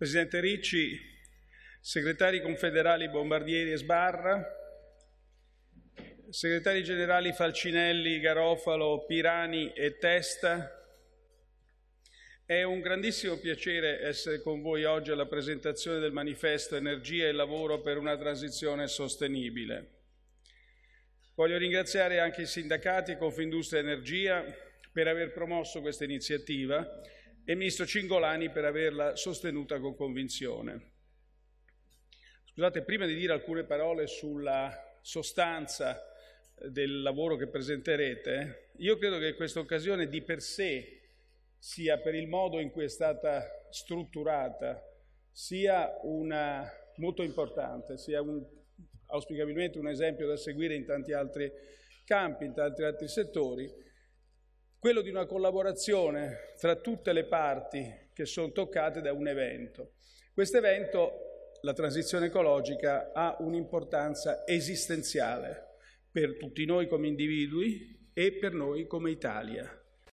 Presidente Ricci, segretari confederali Bombardieri e Sbarra, segretari generali Falcinelli, Garofalo, Pirani e Testa, è un grandissimo piacere essere con voi oggi alla presentazione del manifesto Energia e lavoro per una transizione sostenibile. Voglio ringraziare anche i sindacati Confindustria Energia per aver promosso questa iniziativa e il ministro Cingolani per averla sostenuta con convinzione. Scusate, prima di dire alcune parole sulla sostanza eh, del lavoro che presenterete, io credo che questa occasione di per sé sia per il modo in cui è stata strutturata, sia una, molto importante, sia un, auspicabilmente un esempio da seguire in tanti altri campi, in tanti altri settori quello di una collaborazione tra tutte le parti che sono toccate da un evento. Questo evento, la transizione ecologica, ha un'importanza esistenziale per tutti noi come individui e per noi come Italia.